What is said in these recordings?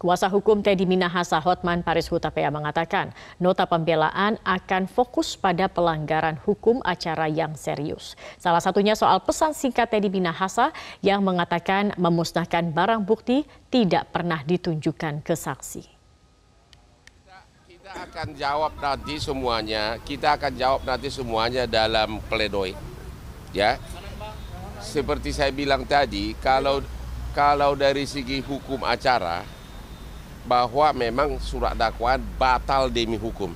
Kuasa hukum Teddy Minahasa Hotman Paris Hutapea mengatakan, nota pembelaan akan fokus pada pelanggaran hukum acara yang serius. Salah satunya soal pesan singkat Teddy Minahasa yang mengatakan memusnahkan barang bukti tidak pernah ditunjukkan ke saksi. Kita, kita akan jawab nanti semuanya, kita akan jawab nanti semuanya dalam pledoi. Ya. Seperti saya bilang tadi, kalau kalau dari segi hukum acara bahwa memang surat dakwaan batal demi hukum.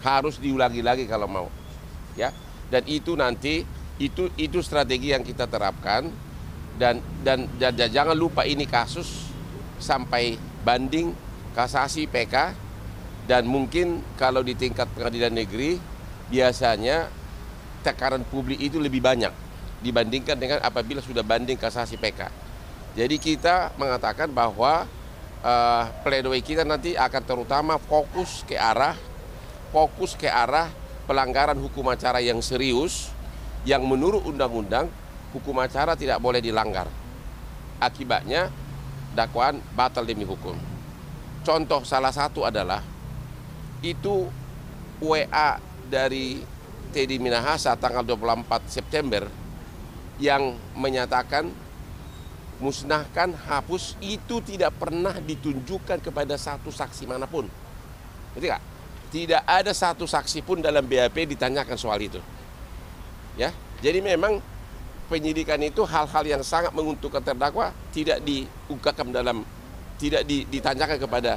Harus diulangi lagi kalau mau. Ya. Dan itu nanti itu itu strategi yang kita terapkan dan dan, dan, dan jangan lupa ini kasus sampai banding kasasi PK dan mungkin kalau di tingkat pengadilan negeri biasanya tekanan publik itu lebih banyak dibandingkan dengan apabila sudah banding kasasi PK. Jadi kita mengatakan bahwa uh, pledoi kita nanti akan terutama fokus ke arah fokus ke arah pelanggaran hukum acara yang serius yang menurut undang-undang hukum acara tidak boleh dilanggar. Akibatnya dakwaan batal demi hukum. Contoh salah satu adalah itu WA dari Teddy Minahasa tanggal 24 September yang menyatakan musnahkan, hapus itu tidak pernah ditunjukkan kepada satu saksi manapun. Ngerti gak? Tidak ada satu saksi pun dalam BAP ditanyakan soal itu. Ya, jadi memang penyidikan itu hal-hal yang sangat menguntungkan terdakwa tidak diungkapkan dalam tidak ditanyakan kepada